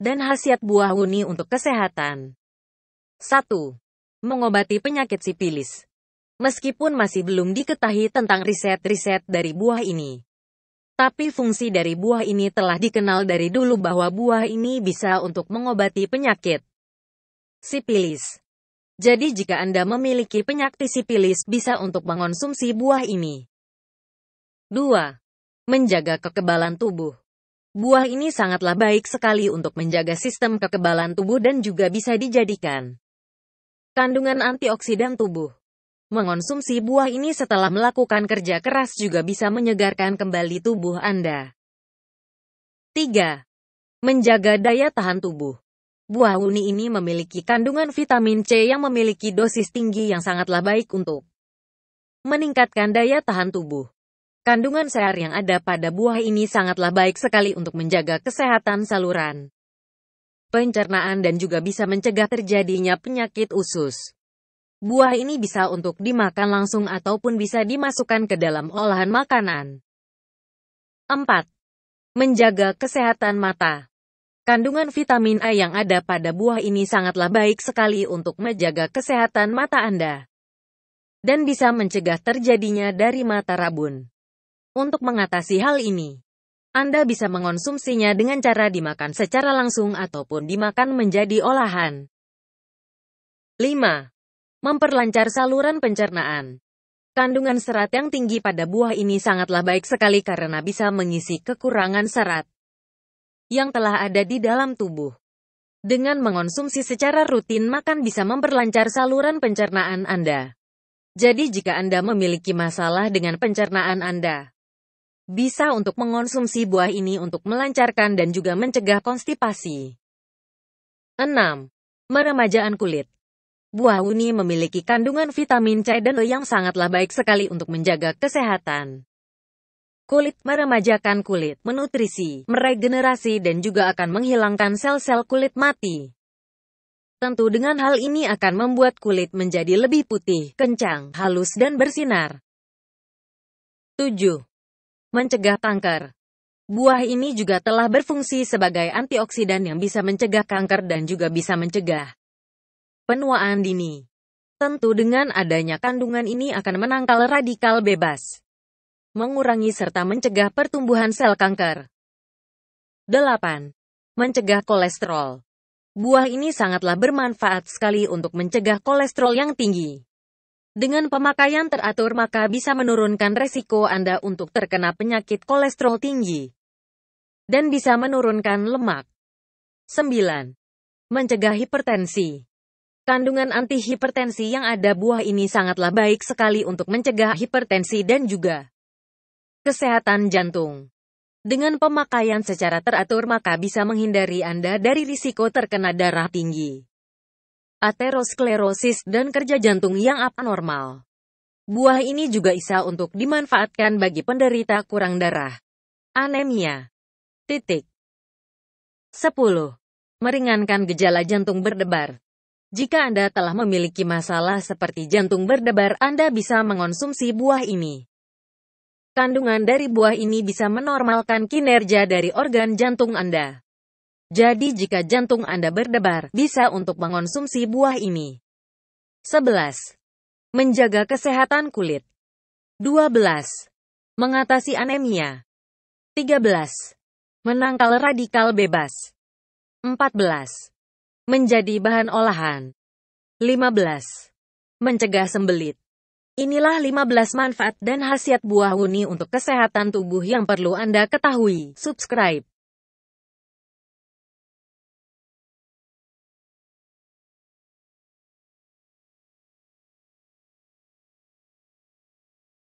dan khasiat buah uni untuk kesehatan. 1. Mengobati penyakit sipilis. Meskipun masih belum diketahui tentang riset-riset dari buah ini, tapi fungsi dari buah ini telah dikenal dari dulu bahwa buah ini bisa untuk mengobati penyakit sipilis. Jadi jika Anda memiliki penyakit sipilis bisa untuk mengonsumsi buah ini. 2. Menjaga kekebalan tubuh. Buah ini sangatlah baik sekali untuk menjaga sistem kekebalan tubuh dan juga bisa dijadikan kandungan antioksidan tubuh. Mengonsumsi buah ini setelah melakukan kerja keras juga bisa menyegarkan kembali tubuh Anda. 3. Menjaga daya tahan tubuh. Buah uni ini memiliki kandungan vitamin C yang memiliki dosis tinggi yang sangatlah baik untuk meningkatkan daya tahan tubuh. Kandungan serat yang ada pada buah ini sangatlah baik sekali untuk menjaga kesehatan saluran pencernaan dan juga bisa mencegah terjadinya penyakit usus. Buah ini bisa untuk dimakan langsung ataupun bisa dimasukkan ke dalam olahan makanan. 4. Menjaga kesehatan mata. Kandungan vitamin A yang ada pada buah ini sangatlah baik sekali untuk menjaga kesehatan mata Anda dan bisa mencegah terjadinya dari mata rabun. Untuk mengatasi hal ini, Anda bisa mengonsumsinya dengan cara dimakan secara langsung ataupun dimakan menjadi olahan. 5. Memperlancar saluran pencernaan. Kandungan serat yang tinggi pada buah ini sangatlah baik sekali karena bisa mengisi kekurangan serat yang telah ada di dalam tubuh. Dengan mengonsumsi secara rutin, makan bisa memperlancar saluran pencernaan Anda. Jadi, jika Anda memiliki masalah dengan pencernaan Anda, bisa untuk mengonsumsi buah ini untuk melancarkan dan juga mencegah konstipasi. 6. Meremajaan kulit Buah uni memiliki kandungan vitamin C dan E yang sangatlah baik sekali untuk menjaga kesehatan. Kulit meremajakan kulit, menutrisi, meregenerasi dan juga akan menghilangkan sel-sel kulit mati. Tentu dengan hal ini akan membuat kulit menjadi lebih putih, kencang, halus dan bersinar. 7. Mencegah kanker. Buah ini juga telah berfungsi sebagai antioksidan yang bisa mencegah kanker dan juga bisa mencegah penuaan dini. Tentu dengan adanya kandungan ini akan menangkal radikal bebas, mengurangi serta mencegah pertumbuhan sel kanker. 8. Mencegah kolesterol. Buah ini sangatlah bermanfaat sekali untuk mencegah kolesterol yang tinggi. Dengan pemakaian teratur maka bisa menurunkan resiko Anda untuk terkena penyakit kolesterol tinggi dan bisa menurunkan lemak. 9. Mencegah hipertensi Kandungan antihipertensi yang ada buah ini sangatlah baik sekali untuk mencegah hipertensi dan juga kesehatan jantung. Dengan pemakaian secara teratur maka bisa menghindari Anda dari risiko terkena darah tinggi aterosklerosis, dan kerja jantung yang abnormal. Buah ini juga bisa untuk dimanfaatkan bagi penderita kurang darah, anemia. Titik. 10. Meringankan gejala jantung berdebar. Jika Anda telah memiliki masalah seperti jantung berdebar, Anda bisa mengonsumsi buah ini. Kandungan dari buah ini bisa menormalkan kinerja dari organ jantung Anda. Jadi jika jantung Anda berdebar, bisa untuk mengonsumsi buah ini. 11. Menjaga kesehatan kulit. 12. Mengatasi anemia. 13. Menangkal radikal bebas. 14. Menjadi bahan olahan. 15. Mencegah sembelit. Inilah 15 manfaat dan khasiat buah wuni untuk kesehatan tubuh yang perlu Anda ketahui. Subscribe.